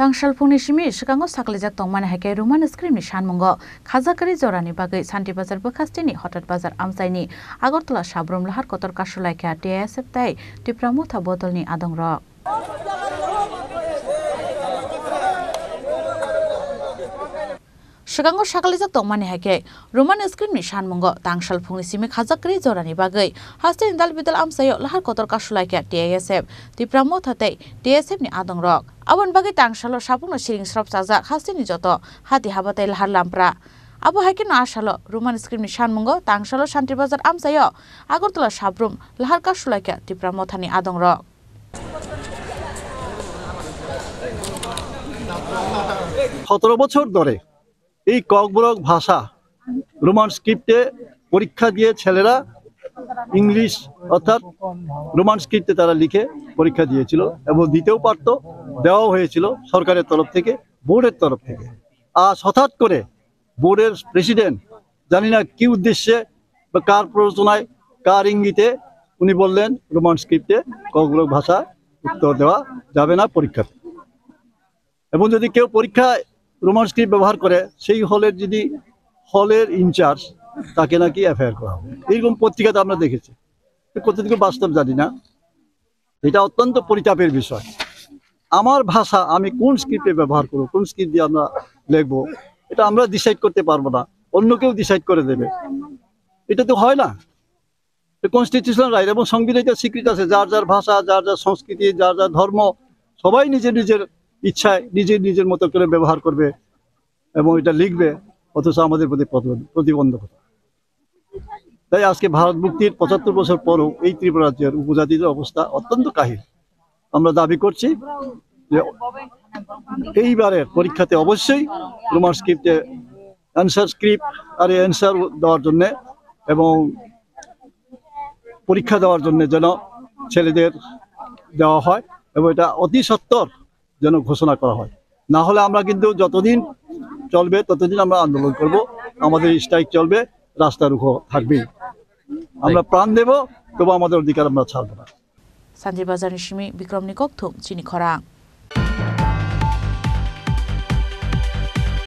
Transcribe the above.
tangsalphungni simi sikango saklejak tongmani haike ruman skrimni shanmungo khajakari jorani bagai santi bazar bukhastini hotat bazar amsaini agartala sabrum lahar kotor kashulai kya tsf tai tipramutha bodolni adong rok sikango shakalijak tongmani hake roman screen ni shanmungo tangshal phungni simi khajakri jorani bagai haste indal bidal amsayo lahar kotor ka shulai ke tsf tipramo thate tsf ni adong rok abon bagai tangshalo sapungno siring srop chajak haste ni joto hati habatai lahar lampra আবু হাইকে না আসালো রুমান স্ক্রিম শানমুঙ্গ তাংশালো শান্তিবাজার আমসায় আগরতলা সাবরুম লাহারকা সুলাইকা টিপ্রা মথানি আদং রক সতেরো বছর ধরে এই ককবরক ভাষা রোমান স্ক্রিপ্টে পরীক্ষা দিয়ে ছেলেরা ইংলিশ অর্থাৎ রোমান স্ক্রিপ্টে তারা লিখে পরীক্ষা দিয়েছিল এবং দিতেও পারত দেওয়াও হয়েছিল সরকারের তরফ থেকে বোর্ডের তরফ থেকে আজ হঠাৎ করে বোর্ডের প্রেসিডেন্ট জানি না কি উদ্দেশ্যে বা কার প্ররোচনায় কার ইঙ্গিতে উনি বললেন রোমান স্ক্রিপ্টে ককবরক ভাষা উত্তর দেওয়া যাবে না পরীক্ষাতে এবং যদি কেউ পরীক্ষায় রোমান স্ক্রিপ্ট ব্যবহার করে সেই হলের যদি হলের ইনচার্জ তাকে নাকি এফআইআর করা হবে এরকম পত্রিকাতে আমরা দেখেছি কতটুকু বাস্তব জানি না এটা অত্যন্ত পরিতাপের বিষয় আমার ভাষা আমি কোন স্ক্রিপ্টে ব্যবহার করব কোন স্ক্রিপ্ট দিয়ে আমরা লিখবো এটা আমরা ডিসাইড করতে পারবো না অন্য কেউ ডিসাইড করে দেবে এটা তো হয় না কনস্টিটিউশনাল রাইট এবং সংবিধানিত স্বীকৃত আছে যার যার ভাষা যার যার সংস্কৃতি যার যার ধর্ম সবাই নিজের নিজের ইচ্ছায় নিজে নিজের মতো করে ব্যবহার করবে এবং এটা লিখবে অথচ আমাদের প্রতি প্রতিবন্ধকতা তাই আজকে ভারত মুক্তির পঁচাত্তর বছর পরও এই ত্রিপুরাজ্যের উপজাতিদের অবস্থা অত্যন্ত কাহিল আমরা দাবি করছি যে এইবারের পরীক্ষাতে অবশ্যই রোমার স্ক্রিপ্টে অ্যান্সার স্ক্রিপ্ট আর অ্যান্সার দেওয়ার জন্যে এবং পরীক্ষা দেওয়ার জন্য যেন ছেলেদের দেওয়া হয় এবং এটা অতি সত্তর যেন ঘোষণা করা হয় না হলে আমরা কিন্তু যতদিন চলবে ততদিন আমরা আন্দোলন করব আমাদের স্ট্রাইক চলবে রাস্তা রুখো থাকবে আমরা প্রাণ দেব তবু আমাদের অধিকার আমরা ছাড়ব না সঞ্জীব বাজার বিক্রম নিকক 진이 খরা